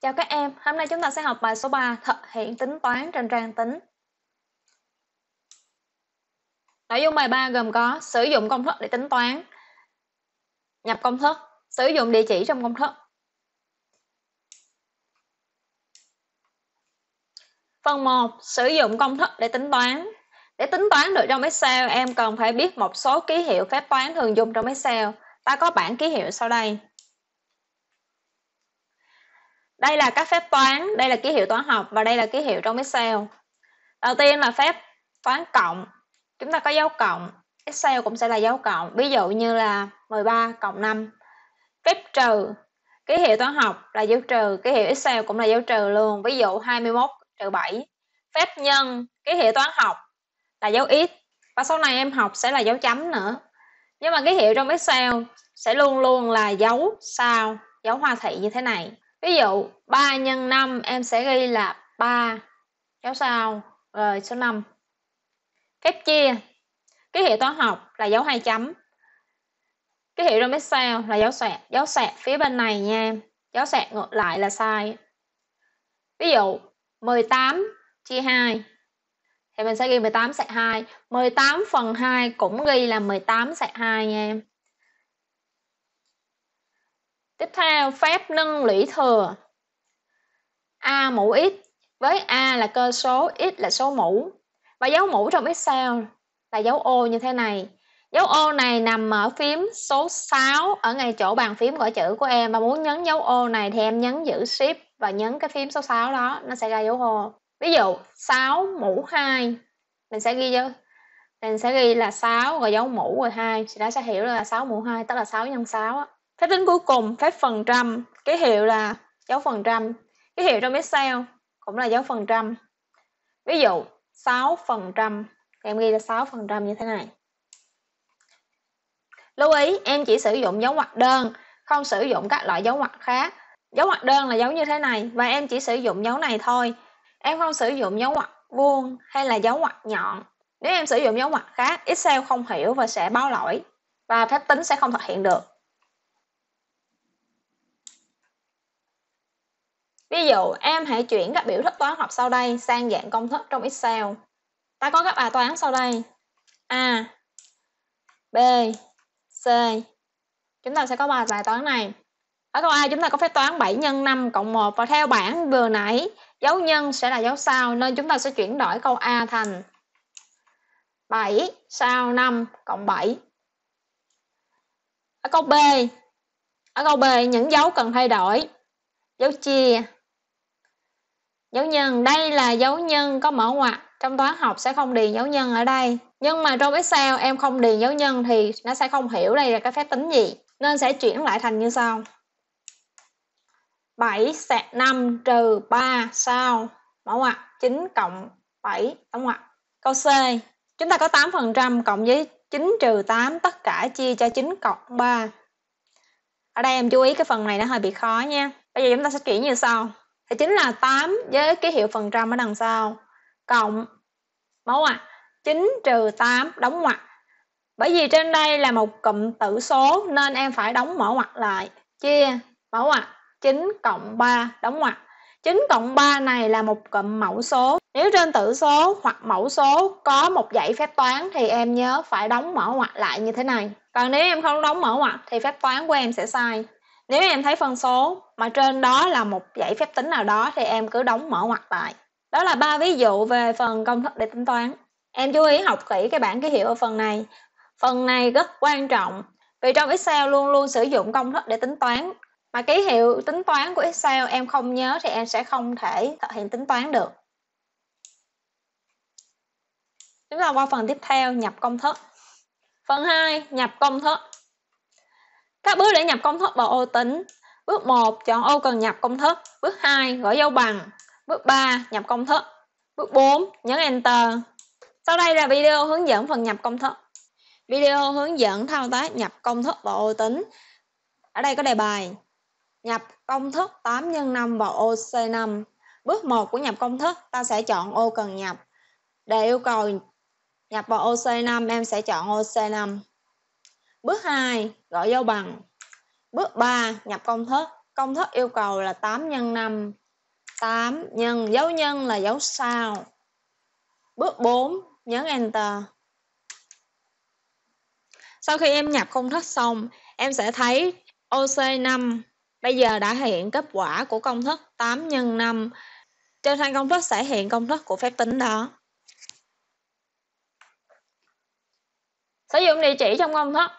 Chào các em, hôm nay chúng ta sẽ học bài số 3 thực hiện tính toán trên trang tính. Nội dung bài 3 gồm có sử dụng công thức để tính toán, nhập công thức, sử dụng địa chỉ trong công thức. Phần 1, sử dụng công thức để tính toán. Để tính toán được trong Excel, em cần phải biết một số ký hiệu phép toán thường dùng trong Excel. Ta có bảng ký hiệu sau đây đây là các phép toán đây là ký hiệu toán học và đây là ký hiệu trong Excel đầu tiên là phép toán cộng chúng ta có dấu cộng Excel cũng sẽ là dấu cộng ví dụ như là 13 cộng 5 phép trừ ký hiệu toán học là dấu trừ ký hiệu Excel cũng là dấu trừ luôn ví dụ 21 trừ 7 phép nhân ký hiệu toán học là dấu x và sau này em học sẽ là dấu chấm nữa nhưng mà ký hiệu trong Excel sẽ luôn luôn là dấu sao dấu hoa thị như thế này Ví dụ 3 nhân 5 em sẽ ghi là 3 kéo sao rồi số 5. Phép chia. cái hệ toán học là dấu hai chấm. Ký hiệu remix sao là dấu xoẹt, dấu xoẹt phía bên này nha em. Dấu xoẹt ngược lại là sai. Ví dụ 18 chia 2 thì mình sẽ ghi 18 sạc 2 18 phần 2 cũng ghi là 18 sạc 2 nha em tiếp theo phép nâng lũy thừa a mũ x với a là cơ số x là số mũ và dấu mũ trong excel là dấu ô như thế này dấu ô này nằm ở phím số 6 ở ngay chỗ bàn phím gõ chữ của em và muốn nhấn dấu ô này thì em nhấn giữ shift và nhấn cái phím số 6 đó nó sẽ ra dấu ô ví dụ 6 mũ 2 mình sẽ ghi dấu mình sẽ ghi là 6 rồi dấu mũ rồi 2 thì đó sẽ hiểu là 6 mũ 2 tức là 6 nhân 6 á phép tính cuối cùng phép phần trăm ký hiệu là dấu phần trăm ký hiệu trong Excel cũng là dấu phần trăm ví dụ 6 phần trăm em ghi là 6 phần trăm như thế này lưu ý em chỉ sử dụng dấu ngoặc đơn không sử dụng các loại dấu ngoặc khác dấu ngoặc đơn là dấu như thế này và em chỉ sử dụng dấu này thôi em không sử dụng dấu ngoặc vuông hay là dấu ngoặc nhọn nếu em sử dụng dấu ngoặc khác excel không hiểu và sẽ báo lỗi và phép tính sẽ không thực hiện được Ví dụ, em hãy chuyển các biểu thức toán học sau đây sang dạng công thức trong Excel. Ta có các bài toán sau đây. A, B, C. Chúng ta sẽ có bài bài toán này. Ở câu A chúng ta có phép toán 7 x 5 cộng 1 và theo bảng vừa nãy, dấu nhân sẽ là dấu sao nên chúng ta sẽ chuyển đổi câu A thành 7 sao 5 cộng 7. Ở câu B, ở câu B những dấu cần thay đổi, dấu chia dấu nhân đây là dấu nhân có mở ngoặc trong toán học sẽ không điền dấu nhân ở đây nhưng mà trong excel em không điền dấu nhân thì nó sẽ không hiểu đây là cái phép tính gì nên sẽ chuyển lại thành như sau 7 sạc 5 trừ 3 sao mở ngoặc 9 cộng 7 đóng ngoặc câu c chúng ta có 8% cộng với 9 trừ 8 tất cả chia cho 9 cộng 3 ở đây em chú ý cái phần này nó hơi bị khó nha bây giờ chúng ta sẽ chuyển như sau thì chính là 8 với ký hiệu phần trăm ở đằng sau cộng mẫu ạ à, 9 trừ 8 đóng ngoặc bởi vì trên đây là một cụm tử số nên em phải đóng mở ngoặc lại chia mẫu ạ à, 9 cộng 3 đóng ngoặc 9 cộng 3 này là một cụm mẫu số nếu trên tử số hoặc mẫu số có một dãy phép toán thì em nhớ phải đóng mở ngoặc lại như thế này còn nếu em không đóng mở ngoặc thì phép toán của em sẽ sai nếu em thấy phân số mà trên đó là một dãy phép tính nào đó thì em cứ đóng mở ngoặc lại. Đó là ba ví dụ về phần công thức để tính toán. Em chú ý học kỹ cái bảng ký hiệu ở phần này. Phần này rất quan trọng vì trong Excel luôn luôn sử dụng công thức để tính toán. Mà ký hiệu tính toán của Excel em không nhớ thì em sẽ không thể thực hiện tính toán được. Chúng ta qua phần tiếp theo nhập công thức. Phần 2, nhập công thức. Các bước để nhập công thức vào ô tính. Bước 1, chọn ô cần nhập công thức. Bước 2, gõ dấu bằng. Bước 3, nhập công thức. Bước 4, nhấn Enter. Sau đây là video hướng dẫn phần nhập công thức. Video hướng dẫn thao tác nhập công thức vào ô tính. Ở đây có đề bài. Nhập công thức 8 x 5 vào ô C5. Bước 1 của nhập công thức, ta sẽ chọn ô cần nhập. Để yêu cầu nhập vào ô C5, em sẽ chọn ô C5. Bước 2, gọi dấu bằng. Bước 3, nhập công thức. Công thức yêu cầu là 8 x 5. 8 nhân dấu nhân là dấu sao. Bước 4, nhấn enter. Sau khi em nhập công thức xong, em sẽ thấy OC5 bây giờ đã hiện kết quả của công thức 8 x 5. Trên thanh công thức sẽ hiện công thức của phép tính đó. Sử dụng địa chỉ trong công thức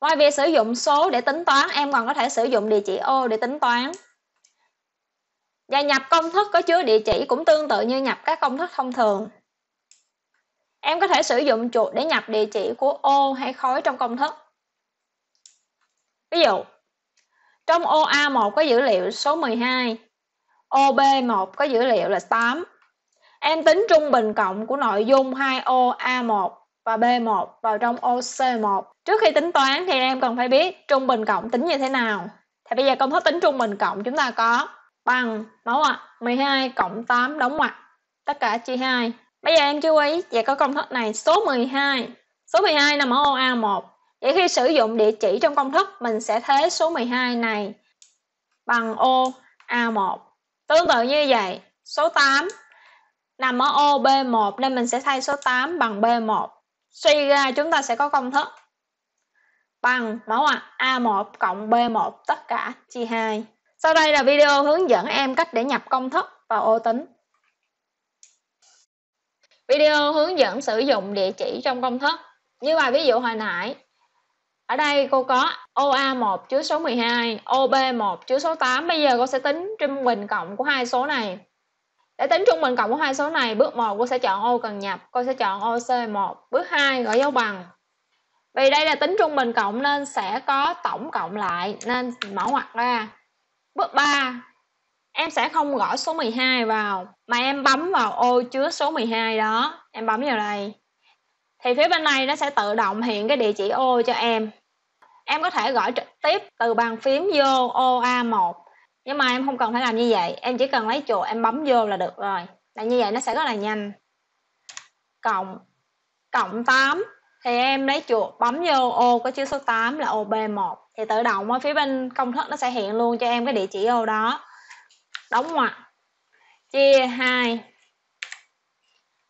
Ngoài việc sử dụng số để tính toán, em còn có thể sử dụng địa chỉ ô để tính toán. Và nhập công thức có chứa địa chỉ cũng tương tự như nhập các công thức thông thường. Em có thể sử dụng chuột để nhập địa chỉ của ô hay khối trong công thức. Ví dụ, trong ô A1 có dữ liệu số 12, ô B1 có dữ liệu là 8. Em tính trung bình cộng của nội dung hai ô A1 và B1 vào trong OC1. Trước khi tính toán thì em cần phải biết trung bình cộng tính như thế nào. Thì bây giờ công thức tính trung bình cộng chúng ta có bằng đúng không 12 cộng 8 đóng ngoặc tất cả chia 2. Bây giờ em chú ý và có công thức này số 12. Số 12 nằm ở ô A1. Vậy khi sử dụng địa chỉ trong công thức mình sẽ thế số 12 này bằng ô A1. Tương tự như vậy, số 8 nằm ở ô B1 nên mình sẽ thay số 8 bằng B1 suy ra chúng ta sẽ có công thức bằng mẫu ngoặc A1 cộng B1 tất cả chia 2. Sau đây là video hướng dẫn em cách để nhập công thức vào ô tính. Video hướng dẫn sử dụng địa chỉ trong công thức. Như bài ví dụ hồi nãy, ở đây cô có OA1 chứa số 12, OB1 chứa số 8. Bây giờ cô sẽ tính trung bình cộng của hai số này. Để tính trung bình cộng của hai số này, bước 1 cô sẽ chọn ô cần nhập, cô sẽ chọn ô C1. Bước 2 gõ dấu bằng. Vì đây là tính trung bình cộng nên sẽ có tổng cộng lại nên mở ngoặc ra. Bước 3 em sẽ không gõ số 12 vào mà em bấm vào ô chứa số 12 đó em bấm vào đây thì phía bên này nó sẽ tự động hiện cái địa chỉ ô cho em em có thể gõ trực tiếp từ bàn phím vô ô A1 nhưng mà em không cần phải làm như vậy em chỉ cần lấy chuột em bấm vô là được rồi là như vậy nó sẽ rất là nhanh cộng cộng 8 thì em lấy chuột bấm vô ô có chữ số 8 là ô B1 thì tự động ở phía bên công thức nó sẽ hiện luôn cho em cái địa chỉ ô đó đóng ngoặc chia 2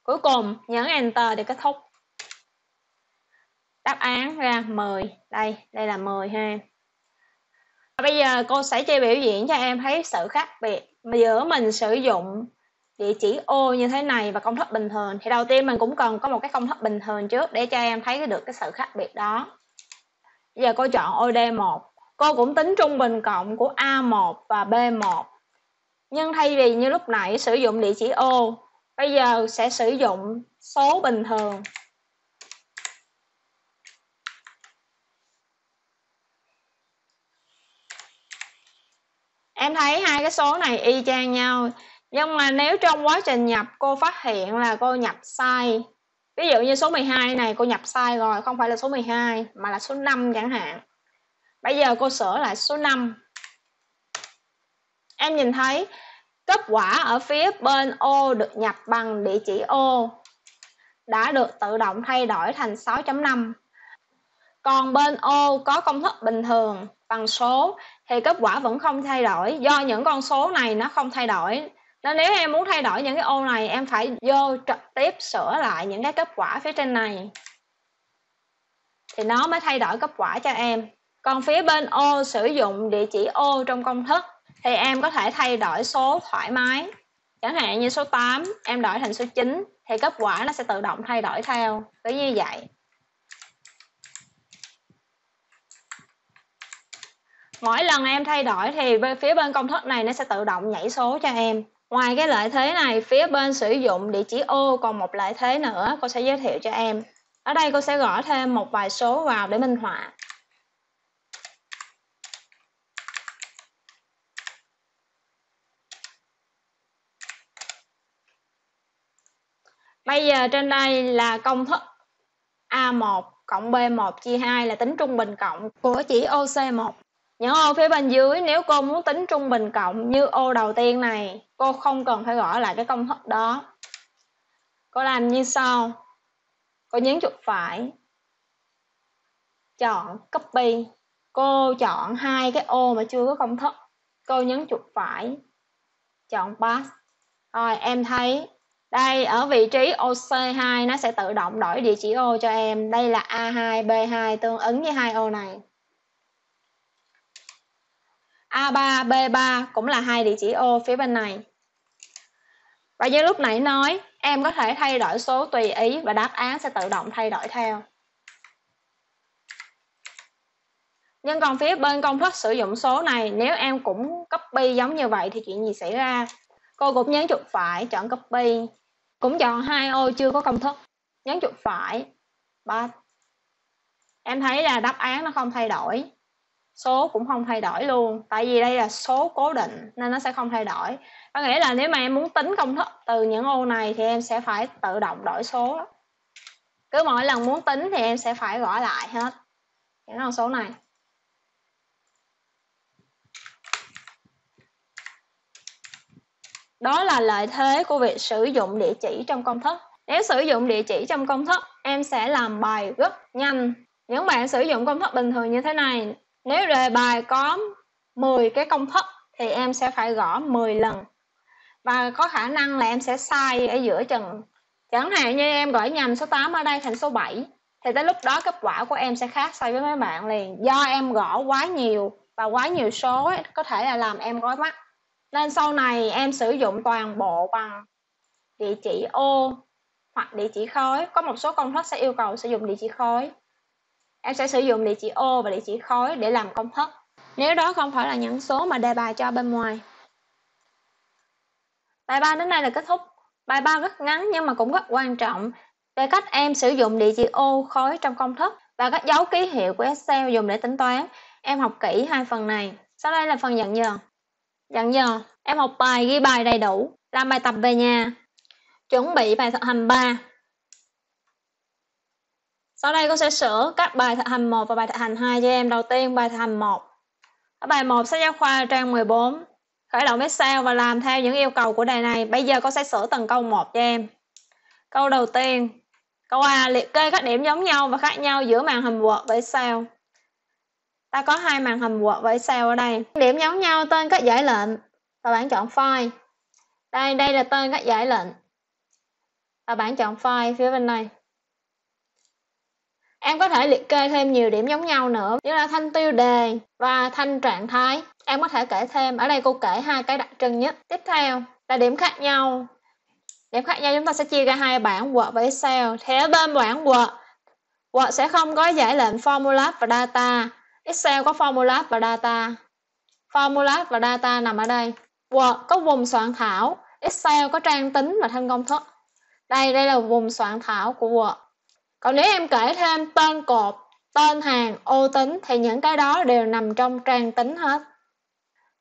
cuối cùng nhấn enter để kết thúc đáp án ra 10 đây đây là 10 ha bây giờ cô sẽ chơi biểu diễn cho em thấy sự khác biệt giữa mình sử dụng địa chỉ ô như thế này và công thức bình thường thì đầu tiên mình cũng cần có một cái công thức bình thường trước để cho em thấy được cái sự khác biệt đó bây giờ cô chọn ô D1 cô cũng tính trung bình cộng của A1 và B1 nhưng thay vì như lúc nãy sử dụng địa chỉ ô bây giờ sẽ sử dụng số bình thường em thấy hai cái số này y chang nhau nhưng mà nếu trong quá trình nhập cô phát hiện là cô nhập sai ví dụ như số 12 này cô nhập sai rồi không phải là số 12 mà là số 5 chẳng hạn bây giờ cô sửa lại số 5 em nhìn thấy kết quả ở phía bên ô được nhập bằng địa chỉ ô đã được tự động thay đổi thành 6.5 còn bên ô có công thức bình thường bằng số thì kết quả vẫn không thay đổi do những con số này nó không thay đổi. Nên nếu em muốn thay đổi những cái ô này em phải vô trực tiếp sửa lại những cái kết quả phía trên này. Thì nó mới thay đổi kết quả cho em. Còn phía bên ô sử dụng địa chỉ ô trong công thức thì em có thể thay đổi số thoải mái. Chẳng hạn như số 8 em đổi thành số 9 thì kết quả nó sẽ tự động thay đổi theo. Cứ như vậy. mỗi lần em thay đổi thì bên phía bên công thức này nó sẽ tự động nhảy số cho em ngoài cái lợi thế này phía bên sử dụng địa chỉ ô còn một lợi thế nữa cô sẽ giới thiệu cho em ở đây cô sẽ gõ thêm một vài số vào để minh họa Bây giờ trên đây là công thức A1 cộng B1 chia 2 là tính trung bình cộng của chỉ OC1 những ô phía bên dưới nếu cô muốn tính trung bình cộng như ô đầu tiên này, cô không cần phải gõ lại cái công thức đó. Cô làm như sau. Cô nhấn chuột phải. Chọn copy. Cô chọn hai cái ô mà chưa có công thức. Cô nhấn chuột phải. Chọn pass. Rồi em thấy đây ở vị trí C 2 nó sẽ tự động đổi địa chỉ ô cho em. Đây là A2, B2 tương ứng với hai ô này. A3, B3 cũng là hai địa chỉ ô phía bên này. Và như lúc nãy nói, em có thể thay đổi số tùy ý và đáp án sẽ tự động thay đổi theo. Nhưng còn phía bên công thức sử dụng số này, nếu em cũng copy giống như vậy thì chuyện gì xảy ra? Cô cũng nhấn chuột phải, chọn copy. Cũng chọn hai ô chưa có công thức. Nhấn chuột phải. ba. em thấy là đáp án nó không thay đổi số cũng không thay đổi luôn tại vì đây là số cố định nên nó sẽ không thay đổi có nghĩa là nếu mà em muốn tính công thức từ những ô này thì em sẽ phải tự động đổi số cứ mỗi lần muốn tính thì em sẽ phải gõ lại hết những con số này đó là lợi thế của việc sử dụng địa chỉ trong công thức nếu sử dụng địa chỉ trong công thức em sẽ làm bài rất nhanh những bạn sử dụng công thức bình thường như thế này nếu đề bài có 10 cái công thức thì em sẽ phải gõ 10 lần và có khả năng là em sẽ sai ở giữa chừng chẳng hạn như em gõ nhầm số 8 ở đây thành số 7 thì tới lúc đó kết quả của em sẽ khác so với mấy bạn liền do em gõ quá nhiều và quá nhiều số ấy, có thể là làm em gói mắt nên sau này em sử dụng toàn bộ bằng địa chỉ ô hoặc địa chỉ khối có một số công thức sẽ yêu cầu sử dụng địa chỉ khối Em sẽ sử dụng địa chỉ ô và địa chỉ khối để làm công thức nếu đó không phải là những số mà đề bài cho bên ngoài. Bài 3 đến đây là kết thúc. Bài 3 rất ngắn nhưng mà cũng rất quan trọng về cách em sử dụng địa chỉ ô khối trong công thức và các dấu ký hiệu của Excel dùng để tính toán. Em học kỹ hai phần này. Sau đây là phần dặn dò. Dặn dò, em học bài ghi bài đầy đủ, làm bài tập về nhà, chuẩn bị bài thực hành 3. Sau đây cô sẽ sửa các bài thực hành 1 và bài thực hành 2 cho em. Đầu tiên bài thực hành 1. Ở bài 1 sách giáo khoa trang 14. Khởi động Excel và làm theo những yêu cầu của đề này. Bây giờ cô sẽ sửa từng câu 1 cho em. Câu đầu tiên. Câu A liệt kê các điểm giống nhau và khác nhau giữa màn hình Word với Excel. Ta có hai màn hình Word với Excel ở đây. Điểm giống nhau tên các giải lệnh và bạn chọn file. Đây đây là tên các giải lệnh. Và bạn chọn file phía bên này. Em có thể liệt kê thêm nhiều điểm giống nhau nữa, như là thanh tiêu đề và thanh trạng thái. Em có thể kể thêm, ở đây cô kể hai cái đặc trưng nhất. Tiếp theo là điểm khác nhau. Điểm khác nhau chúng ta sẽ chia ra hai bảng Word và Excel. Thế bên bảng Word, Word sẽ không có giải lệnh formula và data. Excel có formula và data. Formula và data nằm ở đây. Word có vùng soạn thảo, Excel có trang tính và thanh công thức. Đây, đây là vùng soạn thảo của Word còn nếu em kể thêm tên cột tên hàng ô tính thì những cái đó đều nằm trong trang tính hết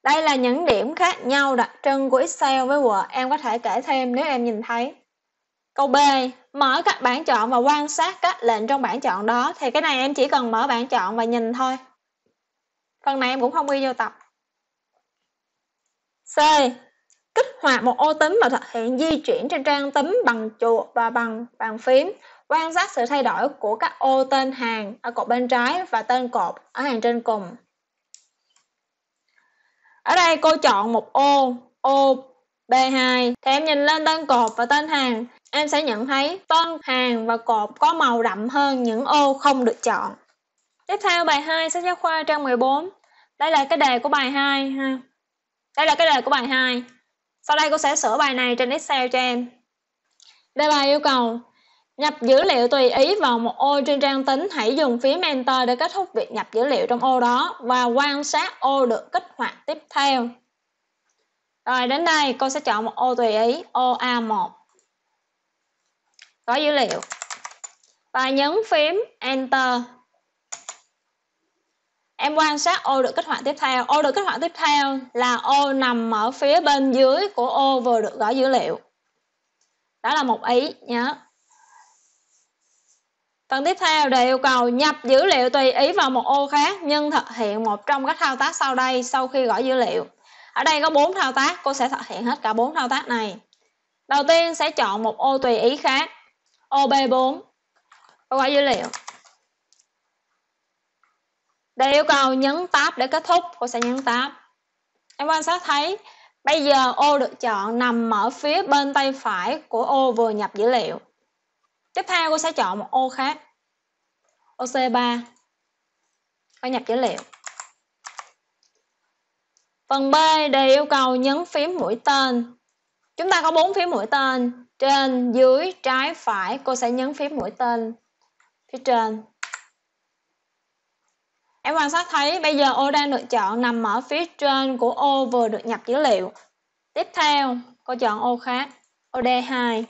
đây là những điểm khác nhau đặc trưng của Excel với Word em có thể kể thêm nếu em nhìn thấy câu B mở các bảng chọn và quan sát các lệnh trong bảng chọn đó thì cái này em chỉ cần mở bảng chọn và nhìn thôi phần này em cũng không ghi vô tập C kích hoạt một ô tính và thực hiện di chuyển trên trang tính bằng chuột và bằng bàn phím quan sát sự thay đổi của các ô tên hàng ở cột bên trái và tên cột ở hàng trên cùng. Ở đây cô chọn một ô, ô B2. Thì em nhìn lên tên cột và tên hàng, em sẽ nhận thấy tên hàng và cột có màu đậm hơn những ô không được chọn. Tiếp theo bài 2 sách giáo khoa trang 14. Đây là cái đề của bài 2 ha. Đây là cái đề của bài 2. Sau đây cô sẽ sửa bài này trên Excel cho em. Đề bài yêu cầu Nhập dữ liệu tùy ý vào một ô trên trang tính, hãy dùng phím Enter để kết thúc việc nhập dữ liệu trong ô đó và quan sát ô được kích hoạt tiếp theo. Rồi đến đây cô sẽ chọn một ô tùy ý, ô A1. Có dữ liệu. Và nhấn phím Enter. Em quan sát ô được kích hoạt tiếp theo. Ô được kích hoạt tiếp theo là ô nằm ở phía bên dưới của ô vừa được gõ dữ liệu. Đó là một ý nhớ. Phần tiếp theo đề yêu cầu nhập dữ liệu tùy ý vào một ô khác nhưng thực hiện một trong các thao tác sau đây sau khi gõ dữ liệu. Ở đây có 4 thao tác, cô sẽ thực hiện hết cả 4 thao tác này. Đầu tiên sẽ chọn một ô tùy ý khác, ô B4, cô gõ dữ liệu. Đề yêu cầu nhấn tab để kết thúc, cô sẽ nhấn tab. Em quan sát thấy bây giờ ô được chọn nằm ở phía bên tay phải của ô vừa nhập dữ liệu tiếp theo cô sẽ chọn một ô khác ô C3 và nhập dữ liệu phần B đề yêu cầu nhấn phím mũi tên chúng ta có bốn phím mũi tên trên dưới trái phải cô sẽ nhấn phím mũi tên phía trên em quan sát thấy bây giờ ô đang được chọn nằm ở phía trên của ô vừa được nhập dữ liệu tiếp theo cô chọn ô khác ô D2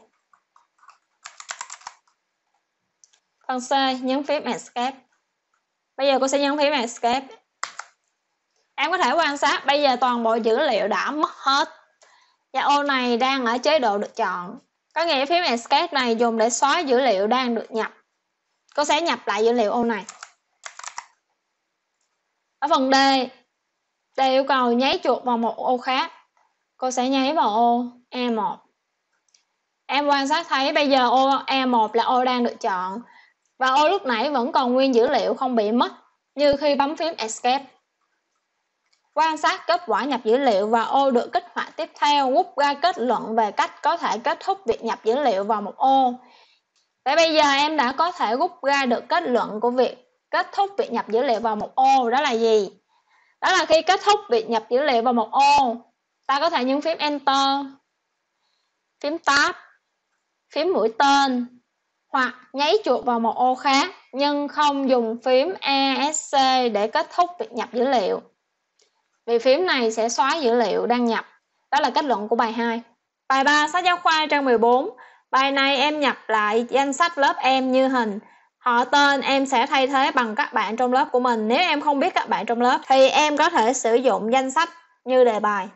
Phần C, nhấn phím Escape. Bây giờ cô sẽ nhấn phím Escape. Em có thể quan sát bây giờ toàn bộ dữ liệu đã mất hết. Và ô này đang ở chế độ được chọn. Có nghĩa phím Escape này dùng để xóa dữ liệu đang được nhập. Cô sẽ nhập lại dữ liệu ô này. Ở phần D, D yêu cầu nháy chuột vào một ô khác. Cô sẽ nháy vào ô E1. Em quan sát thấy bây giờ ô E1 là ô đang được chọn và ô lúc nãy vẫn còn nguyên dữ liệu không bị mất như khi bấm phím Escape. Quan sát kết quả nhập dữ liệu và ô được kích hoạt tiếp theo rút ra kết luận về cách có thể kết thúc việc nhập dữ liệu vào một ô. Vậy bây giờ em đã có thể rút ra được kết luận của việc kết thúc việc nhập dữ liệu vào một ô đó là gì? Đó là khi kết thúc việc nhập dữ liệu vào một ô, ta có thể nhấn phím Enter, phím Tab, phím mũi tên hoặc nháy chuột vào một ô khác nhưng không dùng phím ESC để kết thúc việc nhập dữ liệu. Vì phím này sẽ xóa dữ liệu đang nhập. Đó là kết luận của bài 2. Bài 3 sách giáo khoa trang 14. Bài này em nhập lại danh sách lớp em như hình. Họ tên em sẽ thay thế bằng các bạn trong lớp của mình. Nếu em không biết các bạn trong lớp thì em có thể sử dụng danh sách như đề bài.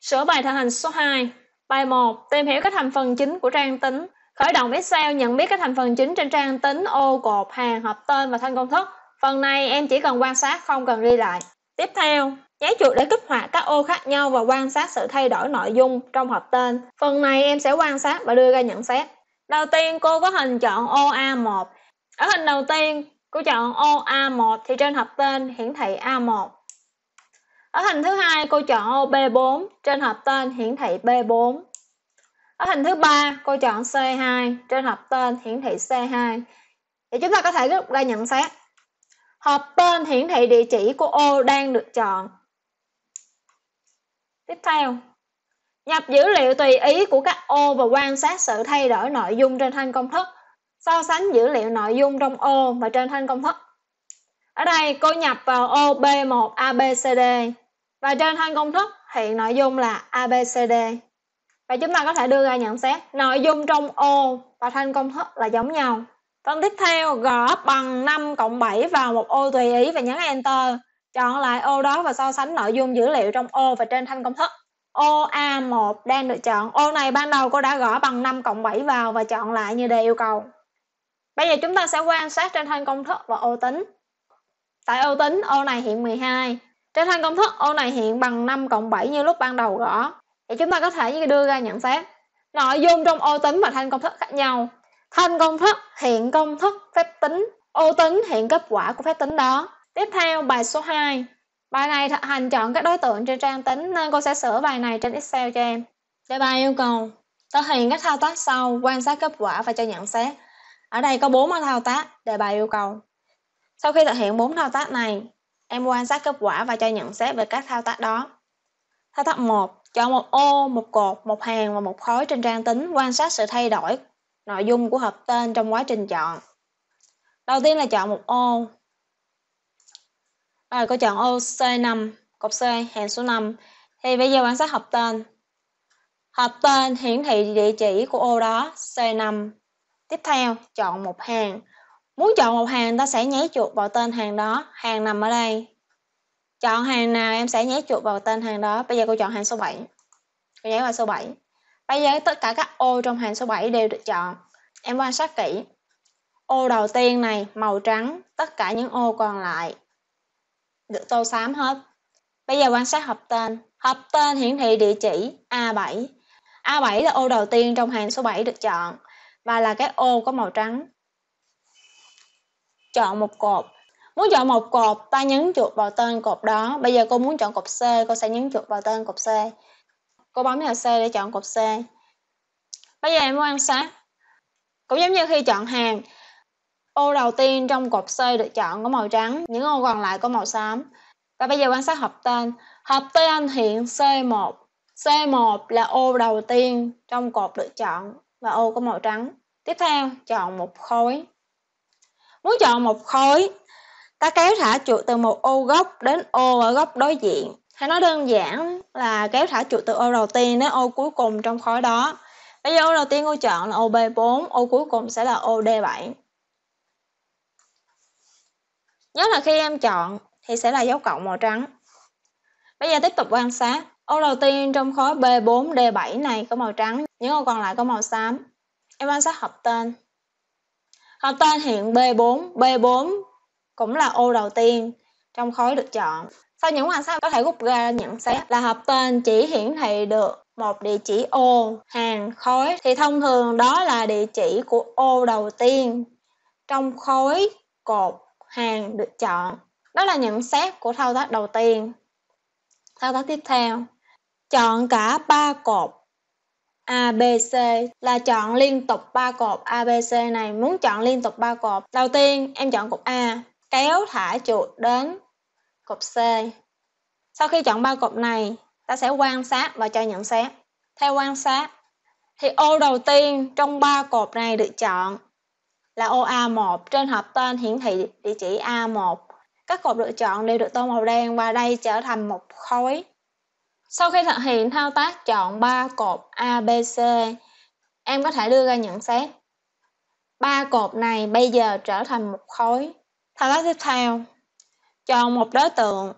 Sửa bài thực hành số 2. Bài 1. Tìm hiểu các thành phần chính của trang tính. Khởi động Excel nhận biết các thành phần chính trên trang tính ô cột hàng hợp tên và thanh công thức. Phần này em chỉ cần quan sát không cần ghi lại. Tiếp theo, nháy chuột để kích hoạt các ô khác nhau và quan sát sự thay đổi nội dung trong hộp tên. Phần này em sẽ quan sát và đưa ra nhận xét. Đầu tiên cô có hình chọn ô A1. Ở hình đầu tiên, cô chọn ô A1 thì trên hộp tên hiển thị A1. Ở hình thứ hai, cô chọn ô B4, trên hộp tên hiển thị B4 ở hình thứ ba cô chọn C2 trên hộp tên hiển thị C2 thì chúng ta có thể rút ra nhận xét hộp tên hiển thị địa chỉ của ô đang được chọn tiếp theo nhập dữ liệu tùy ý của các ô và quan sát sự thay đổi nội dung trên thanh công thức so sánh dữ liệu nội dung trong ô và trên thanh công thức ở đây cô nhập vào ô B1 ABCD và trên thanh công thức hiện nội dung là ABCD và chúng ta có thể đưa ra nhận xét nội dung trong ô và thanh công thức là giống nhau phần tiếp theo gõ bằng 5 cộng 7 vào một ô tùy ý và nhấn enter chọn lại ô đó và so sánh nội dung dữ liệu trong ô và trên thanh công thức ô A1 đang được chọn ô này ban đầu cô đã gõ bằng 5 cộng 7 vào và chọn lại như đề yêu cầu bây giờ chúng ta sẽ quan sát trên thanh công thức và ô tính tại ô tính ô này hiện 12 trên thanh công thức ô này hiện bằng 5 cộng 7 như lúc ban đầu gõ thì chúng ta có thể đưa ra nhận xét nội dung trong ô tính và thanh công thức khác nhau thanh công thức hiện công thức phép tính ô tính hiện kết quả của phép tính đó tiếp theo bài số 2 bài này thực hành chọn các đối tượng trên trang tính nên cô sẽ sửa bài này trên excel cho em để bài yêu cầu thực hiện các thao tác sau quan sát kết quả và cho nhận xét ở đây có 4 thao tác đề bài yêu cầu sau khi thực hiện bốn thao tác này em quan sát kết quả và cho nhận xét về các thao tác đó Thao tác 1. Chọn một ô, một cột, một hàng và một khối trên trang tính, quan sát sự thay đổi nội dung của hợp tên trong quá trình chọn. Đầu tiên là chọn một ô. Rồi cô chọn ô C5, cột C, hàng số 5. Thì bây giờ quan sát hợp tên. Hợp tên hiển thị địa chỉ của ô đó C5. Tiếp theo, chọn một hàng. Muốn chọn một hàng ta sẽ nháy chuột vào tên hàng đó, hàng nằm ở đây chọn hàng nào em sẽ nhét chuột vào tên hàng đó bây giờ cô chọn hàng số 7 cô nhét vào số 7 bây giờ tất cả các ô trong hàng số 7 đều được chọn em quan sát kỹ ô đầu tiên này màu trắng tất cả những ô còn lại được tô xám hết bây giờ quan sát hộp tên hộp tên hiển thị địa chỉ A7 A7 là ô đầu tiên trong hàng số 7 được chọn và là cái ô có màu trắng chọn một cột Muốn chọn một cột, ta nhấn chuột vào tên cột đó. Bây giờ cô muốn chọn cột C, cô sẽ nhấn chuột vào tên cột C. Cô bấm vào C để chọn cột C. Bây giờ em quan sát. Cũng giống như khi chọn hàng, ô đầu tiên trong cột C được chọn có màu trắng, những ô còn lại có màu xám. Và bây giờ quan sát hợp tên. Hợp tên hiện C1. C1 là ô đầu tiên trong cột được chọn và ô có màu trắng. Tiếp theo, chọn một khối. Muốn chọn một khối, ta kéo thả chuột từ một ô góc đến ô ở góc đối diện hay nói đơn giản là kéo thả chuột từ ô đầu tiên đến ô cuối cùng trong khối đó bây giờ ô đầu tiên cô chọn là ô B4 ô cuối cùng sẽ là ô D7 nhớ là khi em chọn thì sẽ là dấu cộng màu trắng bây giờ tiếp tục quan sát ô đầu tiên trong khối B4 D7 này có màu trắng những ô còn lại có màu xám em quan sát hộp tên hộp tên hiện B4 B4 cũng là ô đầu tiên trong khối được chọn. Sau những quan sao có thể rút ra nhận xét là hộp tên chỉ hiển thị được một địa chỉ ô hàng khối thì thông thường đó là địa chỉ của ô đầu tiên trong khối cột hàng được chọn. Đó là nhận xét của thao tác đầu tiên. Thao tác tiếp theo, chọn cả ba cột ABC là chọn liên tục ba cột ABC này. Muốn chọn liên tục ba cột, đầu tiên em chọn cột A, kéo thả chuột đến cột C. Sau khi chọn ba cột này, ta sẽ quan sát và cho nhận xét. Theo quan sát, thì ô đầu tiên trong ba cột này được chọn là ô A1 trên hộp tên hiển thị địa chỉ A1. Các cột được chọn đều được tô màu đen và đây trở thành một khối. Sau khi thực hiện thao tác chọn ba cột ABC, em có thể đưa ra nhận xét. Ba cột này bây giờ trở thành một khối. Thao tác tiếp theo, chọn một đối tượng,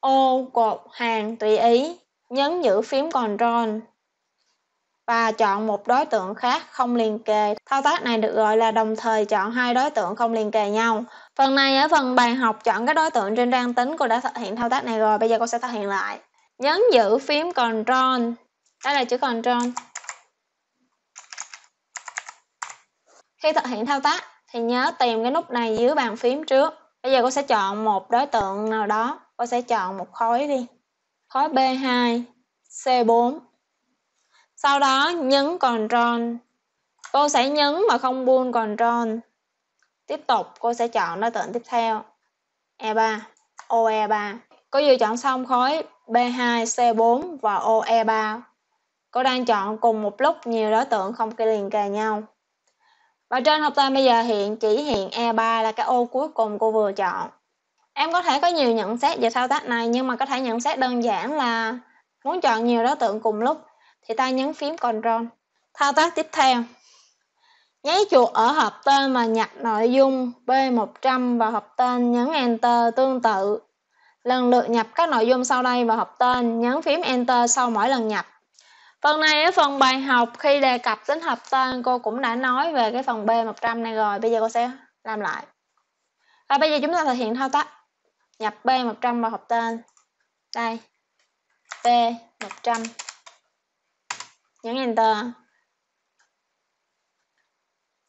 ô cột hàng tùy ý, nhấn giữ phím Ctrl và chọn một đối tượng khác không liền kề. Thao tác này được gọi là đồng thời chọn hai đối tượng không liền kề nhau. Phần này ở phần bài học chọn các đối tượng trên trang tính cô đã thực hiện thao tác này rồi, bây giờ cô sẽ thực hiện lại. Nhấn giữ phím Ctrl, đây là chữ Ctrl. Khi thực hiện thao tác, thì nhớ tìm cái nút này dưới bàn phím trước bây giờ cô sẽ chọn một đối tượng nào đó cô sẽ chọn một khối đi khối B2 C4 sau đó nhấn Ctrl cô sẽ nhấn mà không buông Ctrl tiếp tục cô sẽ chọn đối tượng tiếp theo E3 OE3 cô vừa chọn xong khối B2 C4 và OE3 cô đang chọn cùng một lúc nhiều đối tượng không kê liền kề nhau ở trên hộp tên bây giờ hiện chỉ hiện E3 là cái ô cuối cùng cô vừa chọn. Em có thể có nhiều nhận xét về thao tác này nhưng mà có thể nhận xét đơn giản là muốn chọn nhiều đối tượng cùng lúc thì ta nhấn phím Ctrl. Thao tác tiếp theo. Nháy chuột ở hộp tên mà nhập nội dung B100 vào hộp tên nhấn Enter tương tự. Lần lượt nhập các nội dung sau đây vào hộp tên, nhấn phím Enter sau mỗi lần nhập phần này ở phần bài học khi đề cập đến hợp tan cô cũng đã nói về cái phần B100 này rồi. Bây giờ cô sẽ làm lại. Và bây giờ chúng ta thực hiện thao tác nhập B100 vào hợp tên. Đây. B100. Nhấn enter.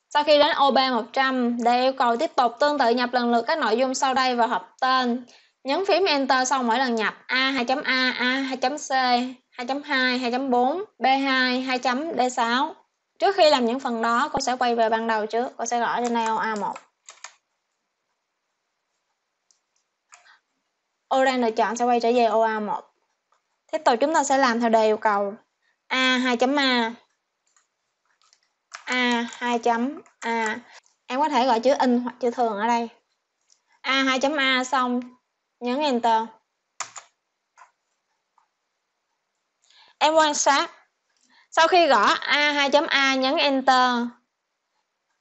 Sau khi đến OB100, đề yêu cầu tiếp tục tương tự nhập lần lượt các nội dung sau đây vào hộp tên. Nhấn phím Enter sau mỗi lần nhập A2.A, A2.C, 2.2, 2.4, B2, 2. D6. Trước khi làm những phần đó, cô sẽ quay về ban đầu trước. Cô sẽ gõ trên đây A1. Ô đang được chọn sẽ quay trở về ô A1. Tiếp tục chúng ta sẽ làm theo đề yêu cầu. A 2.A A 2.A Em có thể gọi chữ in hoặc chữ thường ở đây. A 2.A xong, nhấn Enter. em quan sát sau khi gõ a 2 a nhấn enter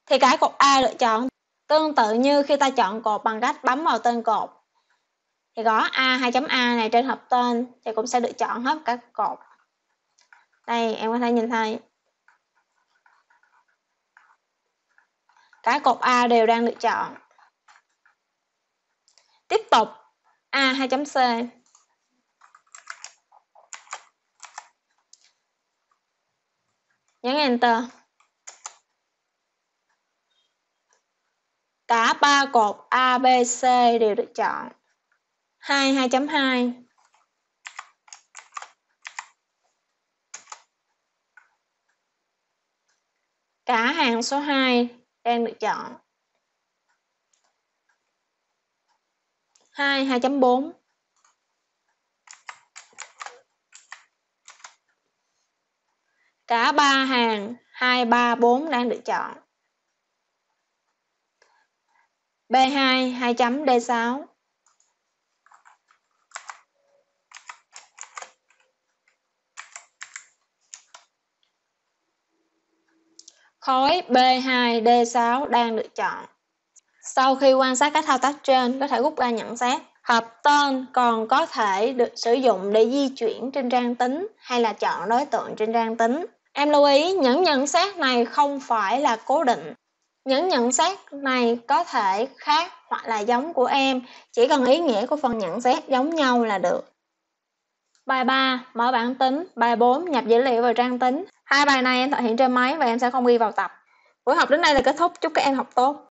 thì cái cột a được chọn tương tự như khi ta chọn cột bằng cách bấm vào tên cột thì gõ a 2 a này trên hộp tên thì cũng sẽ được chọn hết các cột đây em có thể nhìn thấy cái cột a đều đang được chọn tiếp tục a 2 c nhấn enter cả ba cột A, B, C đều được chọn 2 2.2 cả hàng số 2 đang được chọn 2 2.4 Cả ba hàng 2, 3, 4 đang được chọn. B2 2 chấm D6 Khối B2D6 đang được chọn. Sau khi quan sát các thao tác trên, có thể rút ra nhận xét. hộp tên còn có thể được sử dụng để di chuyển trên trang tính hay là chọn đối tượng trên trang tính. Em lưu ý những nhận xét này không phải là cố định. Những nhận xét này có thể khác hoặc là giống của em, chỉ cần ý nghĩa của phần nhận xét giống nhau là được. Bài 3, mở bảng tính. Bài 4, nhập dữ liệu vào trang tính. Hai bài này em thực hiện trên máy và em sẽ không ghi vào tập. Buổi học đến đây là kết thúc. Chúc các em học tốt.